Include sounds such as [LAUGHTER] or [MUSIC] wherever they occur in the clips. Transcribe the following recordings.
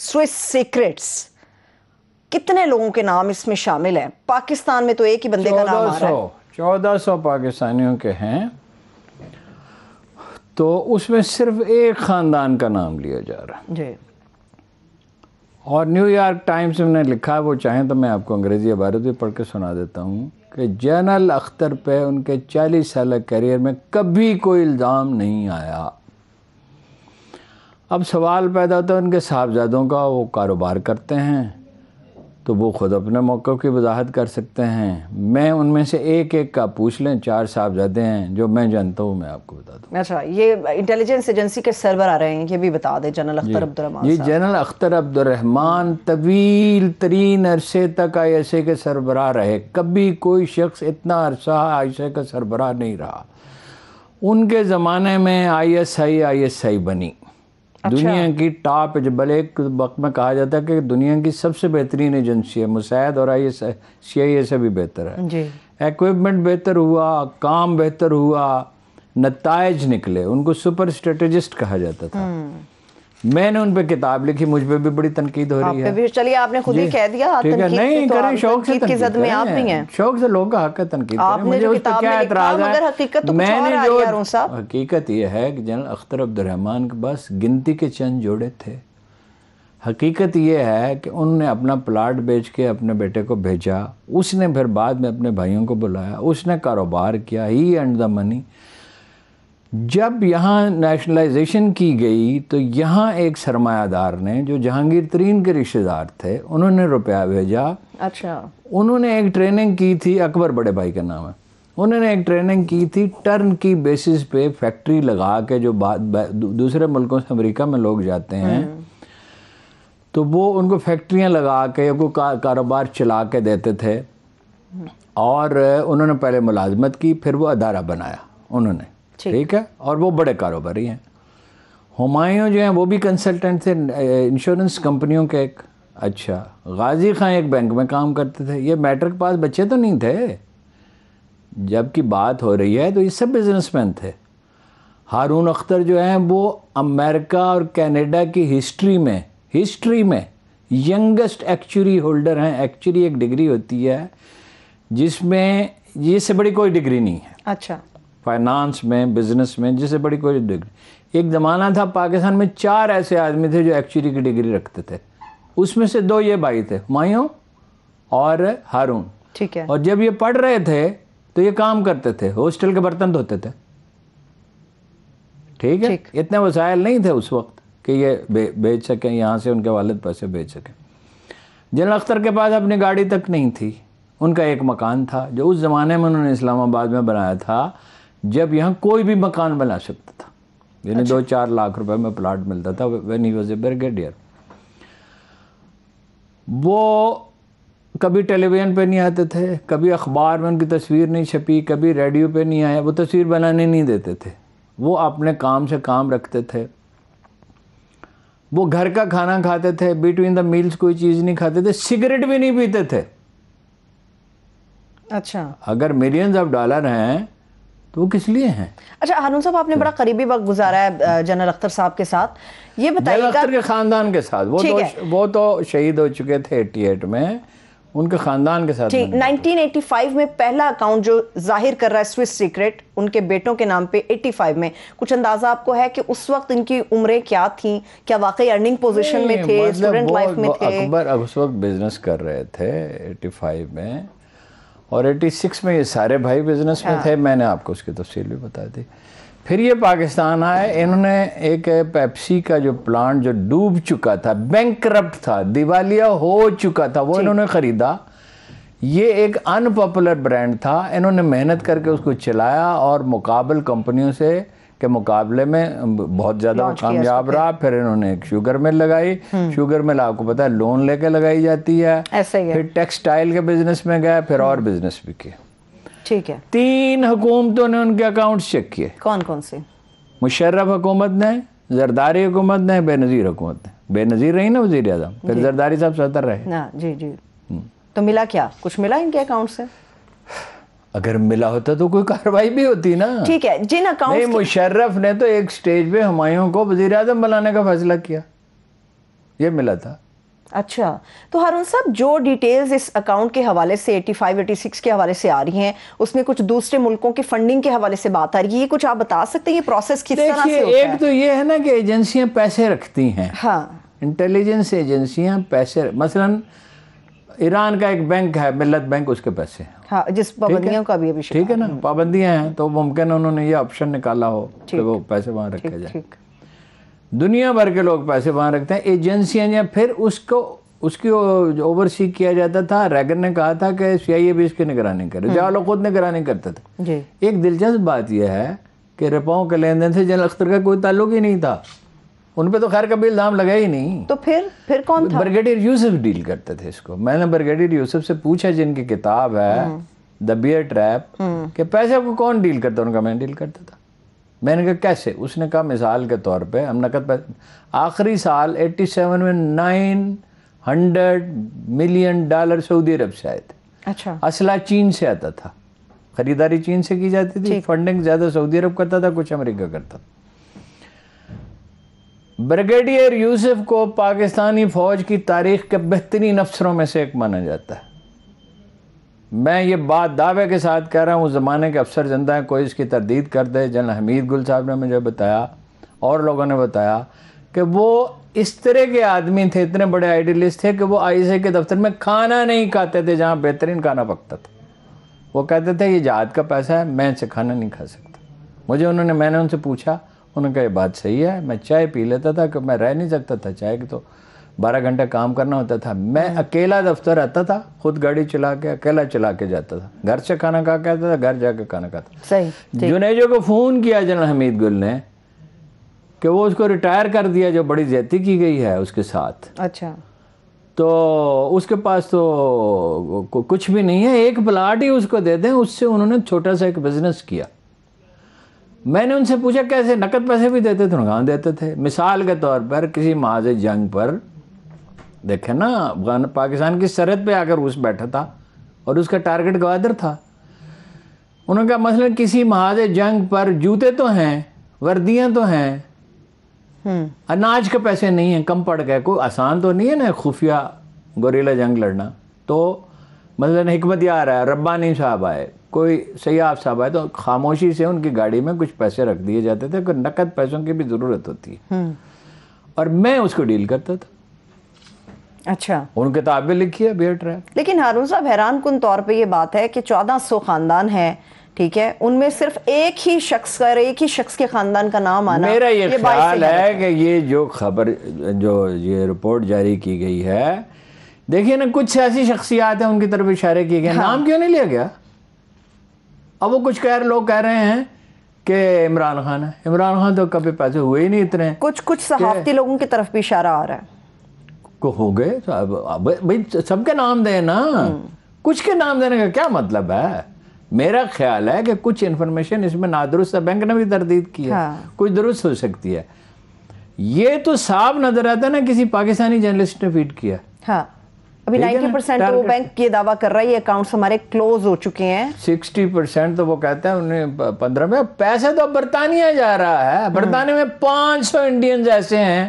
Swiss secrets कितने लोगों के नाम इसमें शामिल हैं पाकिस्तान में तो एक ही बंदे का नाम आ रहा है चौदह सौ पाकिस्तानियों के हैं तो उसमें सिर्फ एक ख़ानदान का नाम लिया जा रहा है जी और न्यूयॉर्क टाइम्स में लिखा है वो चाहें तो मैं आपको अंग्रेज़ी अबारत भी पढ़ के सुना देता हूँ कि जनरल अख्तर पे उनके चालीस साल करियर में कभी कोई इल्ज़ाम नहीं आया अब सवाल पैदा होता है उनके साहबजादों का वो कारोबार करते हैं तो वो ख़ुद अपने मौक़ की वजाहत कर सकते हैं मैं उनमें से एक एक का पूछ लें चार साहबजादे हैं जो मैं जानता हूँ मैं आपको बता दूँ अच्छा ये इंटेलिजेंस एजेंसी के सर्वर आ रहे हैं ये भी बता दें जनरल अख्तर अब्दुलरहमान जी जनरल अख्तर अब्दुलरहमान तवील तरीन अरसे तक आई एस ए के सरबराह रहे कभी कोई शख्स इतना अरसा आई एस ए का सरबरा नहीं रहा उनके ज़माने में I S I I S I बनी अच्छा। दुनिया की टॉप भले एक वक्त में कहा जाता है कि दुनिया की सबसे बेहतरीन एजेंसी है मुसैद और आई एस सी आई से भी बेहतर है एकमेंट बेहतर हुआ काम बेहतर हुआ नतज निकले उनको सुपर स्ट्रेटेजिस्ट कहा जाता था हम्म। मैंने उन पर किताब लिखी मुझ पर भी बड़ी तनकीद हो रही है चलिए आपने खुद ही कह दिया ठीक है नहीं तो करें शौक से की जद में आप नहीं है शौक से लोग का हक है तनकीद आपने जो किताब क्या एतराज है हकीकत तो मैंने जो हकीकत यह है कि जनरल अख्तर अब्दुलरहमान के पास गिनती के चंद जोड़े थे हकीकत ये है कि उनने अपना प्लाट बेच के अपने बेटे को भेजा उसने फिर बाद में अपने भाइयों को बुलाया उसने कारोबार किया ही एंड द मनी जब यहाँ नेशनलाइजेशन की गई तो यहाँ एक सरमायादार ने जो जहांगीर तरीन के रिश्तेदार थे उन्होंने रुपया भेजा अच्छा उन्होंने एक ट्रेनिंग की थी अकबर बड़े भाई के नाम है उन्होंने एक ट्रेनिंग की थी टर्न की बेसिस पे फैक्ट्री लगा के जो बात दूसरे मुल्कों से अमेरिका में लोग जाते हैं हम्म। तो वो उनको फैक्ट्रियाँ लगा के उनको कारोबार चला के देते थे हम्म। और उन्होंने पहले मुलाजमत की फिर वो अदारा बनाया उन्होंने ठीक है और वो बड़े कारोबारी हैं हमायूं जो हैं वो भी कंसल्टेंट थे इंश्योरेंस कंपनियों के एक अच्छा गाजी खां एक बैंक में काम करते थे ये मैट्रिक पास बच्चे तो नहीं थे जबकि बात हो रही है तो ये सब बिजनेसमैन थे हारून अख्तर जो हैं वो अमेरिका और कनाडा की हिस्ट्री में हिस्ट्री में यंगेस्ट एक्चुरी होल्डर हैं एक्चुरी एक डिग्री होती है जिसमें ये से बड़ी कोई डिग्री नहीं है अच्छा फाइनेंस में बिजनेस में जिसे बड़ी कोई डिग्री एक ज़माना था पाकिस्तान में चार ऐसे आदमी थे जो एक्चुअली की डिग्री रखते थे उसमें से दो ये भाई थे हुमायूं और हारून ठीक है और जब ये पढ़ रहे थे तो ये काम करते थे हॉस्टल के बर्तन धोते थे ठीक है इतने वसायल नहीं थे उस वक्त कि ये भेज बेच सकें यहाँ से उनके वालद पैसे बेच सकें जनरल अख्तर के पास अपनी गाड़ी तक नहीं थी उनका एक मकान था जो उस ज़माने में उन्होंने इस्लामाबाद में बनाया था जब यहाँ कोई भी मकान बना सकता था यानी अच्छा। दो चार लाख रुपए में प्लाट मिलता था when he was a brigadier वो कभी टेलीविज़न पे नहीं आते थे कभी अखबार में उनकी तस्वीर नहीं छपी कभी रेडियो पे नहीं आया वो तस्वीर बनाने नहीं देते थे वो अपने काम से काम रखते थे वो घर का खाना खाते थे बिटवीन द मील्स कोई चीज़ नहीं खाते थे सिगरेट भी नहीं पीते थे अच्छा अगर मिलियंस ऑफ डॉलर हैं तो वो किस लिए हैं अच्छा हारून साहब आपने तो, बड़ा करीबी वक्त गुजारा है जनरल अख्तर साहब के साथ ये बताइए अख्तर के ख़ानदान के साथ वो तो वो तो शहीद हो चुके थे एट्टी एट में उनके खानदान के साथ 1985 में पहला अकाउंट जो जाहिर कर रहा है स्विस सीक्रेट उनके बेटों के नाम पे 85 में कुछ अंदाजा आपको है कि उस वक्त इनकी उम्रें क्या थी क्या वाकई अर्निंग पोजीशन में थे स्टूडेंट मतलब लाइफ में थे अकबर अब उस वक्त बिजनेस कर रहे थे 85 में और 86 में ये सारे भाई बिजनेस में थे हाँ। मैंने आपको उसकी तफसील भी बता दी फिर ये पाकिस्तान आए इन्होंने एक पेप्सी का जो प्लांट जो डूब चुका था बैंक था दिवालिया हो चुका था वो इन्होंने ख़रीदा ये एक अनपॉपुलर ब्रांड था इन्होंने मेहनत करके उसको चलाया और मुकाबल कंपनियों से के मुकाबले में बहुत ज़्यादा कामयाब रहा फिर इन्होंने एक शुगर मिल लगाई शुगर hmm. मिल आपको पता है लोन लेके लगाई जाती है ऐसे ही फिर टेक्सटाइल के बिजनेस में गए फिर और बिजनेस भी किए ठीक है तीन हुकूमतों ने उनके अकाउंट चेक किए कौन कौन से मुशर्रफ हुकूमत ने जरदारी हुकूमत ने बेनज़ीर हुकूमत ने बेनज़ीर रही ना वजीर आजम फिर जरदारी साहब सतर रहे ना जी जी hmm. तो मिला क्या कुछ मिला इनके अकाउंट से अगर मिला होता तो कोई कार्रवाई भी होती ना ठीक है जिन अकाउंट नहीं मुशर्रफ ने तो एक स्टेज पे हमायों को वजीर आजम बनाने का फैसला किया ये मिला था अच्छा तो हारून साहब जो डिटेल्स इस अकाउंट के हवाले से 85, 86 के हवाले से आ रही हैं उसमें कुछ दूसरे मुल्कों के फंडिंग के हवाले से बात आ रही है ये कुछ आप बता सकते हैं ये प्रोसेस किस तरह से होता एक है? तो ये है ना कि एजेंसियां पैसे रखती हैं हाँ इंटेलिजेंस एजेंसियां पैसे मसलन मतलब ईरान का एक बैंक है मिलत बैंक उसके पैसे हैं हाँ, जिस पाबंदियों का भी अभी ठीक है ना पाबंदियां हैं तो मुमकिन उन्होंने ये ऑप्शन निकाला हो कि वो पैसे वहां रखे जाए दुनिया भर के लोग पैसे वहां रखते हैं एजेंसियां या फिर उसको उसकी ओवरसी किया जाता था रैगन ने कहा था कि सी आई ए भी इसकी निगरानी करे हम्म। जहाँ लोग खुद निगरानी करते थे एक दिलचस्प बात यह है कि रिपाओं के लेन देन से जनरल अख्तर का कोई ताल्लुक ही नहीं था उन पे तो खैर कभी इल्जाम लगा ही नहीं तो फिर फिर कौन था ब्रिगेडियर यूसुफ डील करते थे इसको मैंने ब्रिगेडियर यूसुफ से पूछा जिनकी किताब है द बियर ट्रैप के पैसे को कौन डील करता उनका मैं डील करता था मैंने कहा कैसे उसने कहा मिसाल के तौर पे हम नकद आखिरी साल 87 में nine hundred million dollar Saudi Arab से आए थे अच्छा असला चीन से आता था खरीदारी चीन से की जाती थी फंडिंग ज़्यादा सऊदी अरब करता था कुछ अमेरिका करता था ब्रिगेडियर यूसुफ को पाकिस्तानी फ़ौज की तारीख के बेहतरीन अफसरों में से एक माना जाता है मैं ये बात दावे के साथ कह रहा हूँ उस ज़माने के अफसर जिंदा हैं कोई इसकी तरदीद कर दे जनरल हमीद गुल साहब ने मुझे बताया और लोगों ने बताया कि वो इस तरह के आदमी थे इतने बड़े आइडियलिस्ट थे कि वो आई के दफ्तर में खाना नहीं खाते थे जहाँ बेहतरीन खाना पकता था वो कहते थे ये जहाद का पैसा है मैं इसे खाना नहीं खा सकता मुझे उन्होंने मैंने उनसे पूछा उन्होंने कहा ये बात सही है मैं चाय पी लेता था कि मैं रह नहीं सकता था चाय की तो बारह घंटे काम करना होता था मैं अकेला दफ्तर आता था खुद गाड़ी चला के अकेला चला के जाता था घर से खाना खा के आता था घर जाके खाना खाता सही जुनेजो को फ़ोन किया जनरल हमीद गुल ने कि वो उसको रिटायर कर दिया जो बड़ी जैती की गई है उसके साथ अच्छा तो उसके पास तो कुछ भी नहीं है एक प्लाट ही उसको दे दें उससे उन्होंने छोटा सा एक बिज़नेस किया मैंने उनसे पूछा कैसे नकद पैसे भी देते थे उन्होंने हाँ, देते थे मिसाल के तौर पर किसी माज जंग पर देखे ना अफगान पाकिस्तान की सरहद पे आकर रूस बैठा था और उसका टारगेट गवादर था उन्होंने कहा मसलन किसी महाज जंग पर जूते तो हैं वर्दियां तो हैं हम्म। अनाज के पैसे नहीं हैं कम पड़ गए कोई आसान तो नहीं है ना खुफिया गोरीला जंग लड़ना तो मसलन हिकमत यार है रब्बानी साहब आए कोई सयाब साहब आए तो खामोशी से उनकी गाड़ी में कुछ पैसे रख दिए जाते थे नकद पैसों की भी ज़रूरत होती है हम्म। और मैं उसको डील करता था अच्छा तो आप लिखी है बेट ट्रैप लेकिन हारून साहब हैरान कन तौर पे ये बात है कि चौदह सौ खानदान है ठीक है उनमें सिर्फ एक ही शख्स का एक ही शख्स के खानदान का नाम आना मेरा ये, ये ख्याल है कि ये जो खबर जो ये रिपोर्ट जारी की गई है देखिए ना कुछ ऐसी शख्सियात है उनकी तरफ इशारे किए गए हाँ। नाम क्यों नहीं लिया गया अब वो कुछ कह रहे लोग कह रहे हैं कि इमरान खान है इमरान खान तो कभी पैसे हुए ही नहीं इतने कुछ कुछ सहाफती लोगों की तरफ भी इशारा आ रहा है हो गए भाई सबके नाम दें ना हम्म। कुछ के नाम देने का क्या मतलब है मेरा ख्याल है कि कुछ इन्फॉर्मेशन इसमें नादुरुस्त है बैंक ने भी तरदीद की है हाँ। कुछ दुरुस्त हो सकती है ये तो साफ नजर आता है ना किसी पाकिस्तानी जर्नलिस्ट ने फीड किया हाँ। अभी नाइन्टी परसेंट तो वो बैंक ये दावा कर रहा है ये अकाउंट्स हमारे क्लोज हो चुके हैं सिक्सटी परसेंट तो वो कहते हैं उन्हें पंद्रह में पैसे तो बरतानिया जा रहा है हम्म। बरतानिया में पांच सौ इंडियन ऐसे हैं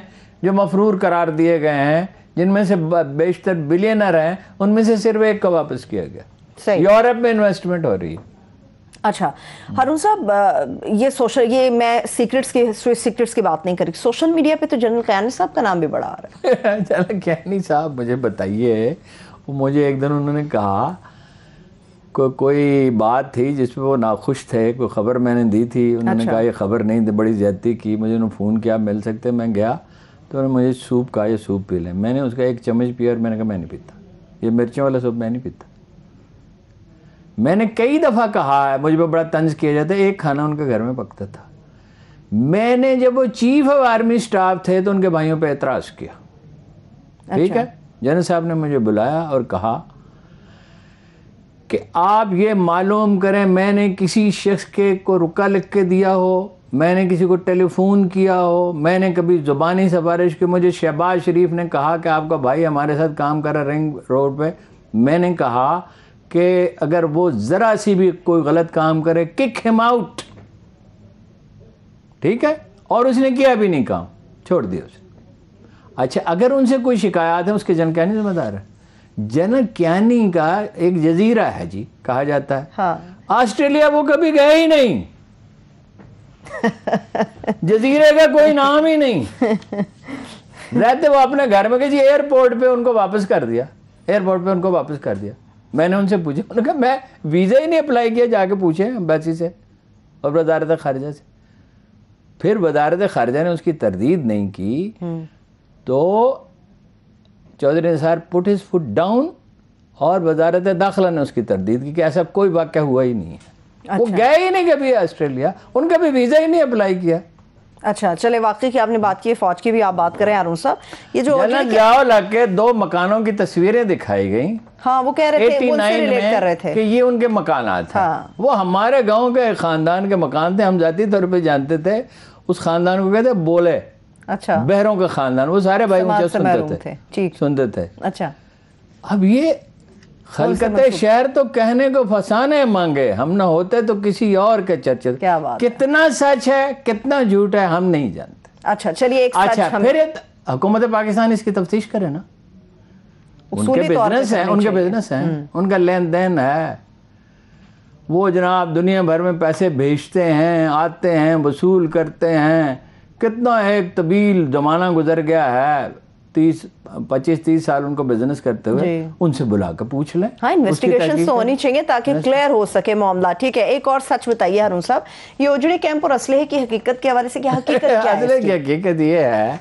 जो मफरूर करार दिए गए हैं जिनमें से बेशतर बिलियनर हैं उनमें से सिर्फ एक का वापस किया गया यूरोप में इन्वेस्टमेंट हो रही है अच्छा हारून साहब ये सोशल ये मैं सीक्रेट्स की स्विस सीक्रेट्स की बात नहीं करी सोशल मीडिया पे तो जनरल कैनी साहब का नाम भी बड़ा आ रहा है [LAUGHS] जनरल कैनी साहब मुझे बताइए मुझे एक दिन उन्होंने कहा को, कोई बात थी जिसमें वो नाखुश थे कोई ख़बर मैंने दी थी उन्होंने अच्छा। कहा ये खबर नहीं थी तो बड़ी ज्यादती की मुझे उन्होंने फ़ोन किया मिल सकते मैं गया तो उन्होंने मुझे सूप कहा ये सूप पी लें मैंने उसका एक चम्मच पिया और मैंने कहा मैं नहीं पीता ये मिर्चों वाला सूप मैं नहीं पीता मैंने कई दफ़ा कहा है मुझ पर बड़ा तंज किया जाता है एक खाना उनके घर में पकता था मैंने जब वो चीफ ऑफ आर्मी स्टाफ थे तो उनके भाइयों पे एतराज़ किया ठीक अच्छा। है जनरल साहब ने मुझे बुलाया और कहा कि आप ये मालूम करें मैंने किसी शख्स के को रुका लिख के दिया हो मैंने किसी को टेलीफोन किया हो मैंने कभी ज़ुबानी सिफारिश की मुझे शहबाज शरीफ ने कहा कि आपका भाई हमारे साथ काम कर रहा रिंग रोड पे मैंने कहा कि अगर वो ज़रा सी भी कोई गलत काम करे किक हिम आउट ठीक है और उसने किया भी नहीं काम छोड़ दिया उसे अच्छा अगर उनसे कोई शिकायत है उसके जन कहने जिम्मेदार है जन क्यानी का एक जजीरा है जी कहा जाता है हाँ। ऑस्ट्रेलिया वो कभी गए ही नहीं [LAUGHS] जजीरे का कोई नाम ही नहीं रहते वो अपने घर में जी एयरपोर्ट पे उनको वापस कर दिया एयरपोर्ट पे उनको वापस कर दिया मैंने उनसे पूछा उन्होंने कहा मैं वीज़ा ही नहीं अप्लाई किया जाके पूछे एम्बेसी से और वजारत खारजा से फिर वजारत खारजा ने उसकी तरदीद नहीं की हम्म। तो Chaudhry Nisar put his foot down और वजारत दाखिला ने उसकी तरदीद की कि ऐसा कोई वाक्य हुआ ही नहीं है अच्छा। वो गए ही नहीं कभी ऑस्ट्रेलिया उनका भी वीज़ा ही नहीं अप्लाई किया अच्छा चले वाकई की आपने बात की फौज की भी आप बात करें अरुण साहब ये जो जाओ लाके दो मकानों की तस्वीरें दिखाई गई हाँ वो कह रहे थे उनसे रिलेट कर रहे थे कि ये उनके मकान था हाँ। वो हमारे गांव के खानदान के मकान थे हम जाती तौर पे जानते थे उस खानदान को कहते बोले अच्छा बहरों का खानदान वो सारे भाई सुनते थे ठीक सुनते थे अच्छा अब ये हलकत शहर तो कहने को फसाने मांगे हम ना होते तो किसी और के चर्चे क्या बात कितना है? सच है कितना झूठ है हम नहीं जानते अच्छा चलिए एक अच्छा फिर हुकूमत पाकिस्तान इसकी तफ्तीश करे ना उनके बिजनेस है उनके बिजनेस है हम्म। उनका लेन देन है वो जनाब दुनिया भर में पैसे भेजते हैं आते हैं वसूल करते हैं कितना एक तबील ज़माना गुजर गया है तीस पच्चीस तीस साल उनको बिजनेस करते हुए उनसे बुला कर पूछ लें हाँ इन्वेस्टिगेशन तो होनी चाहिए ताकि क्लियर हो सके मामला ठीक है एक और सच बताइए अरुण साहब योजना कैंप और असलहे की हकीकत के हवाले से क्या हकीकत क्या है [LAUGHS] की हकीकत ये है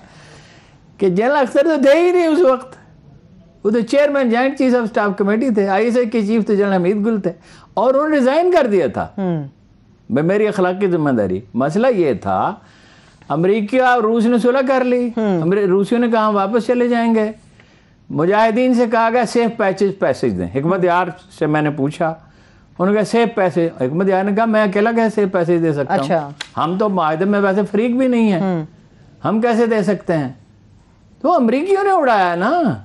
कि जनरल अख्तर तो दे ही नहीं उस वक्त वो तो chairman joint chief of staff committee थे आई के चीफ तो जनरल हमीद गुल थे और उन्होंने रिजाइन कर दिया था हम्म। मेरी अखलाक की जिम्मेदारी मसला ये था अमरीका और रूस ने सुलह कर ली हम्म। रूसियों ने कहा वापस चले जाएंगे मुजाहिदीन से कहा गया सेफ पैसेज पैसेज दें हमत यार से मैंने पूछा उन्होंने कहा सेफ पैसे हमत यार ने कहा मैं अकेला कैसे सेफ पैसेज दे सकता अच्छा। हूँ हम तो माहदे में वैसे फ्रीक भी नहीं है हम्म। हम कैसे दे सकते हैं तो अमरीकियों ने उड़ाया ना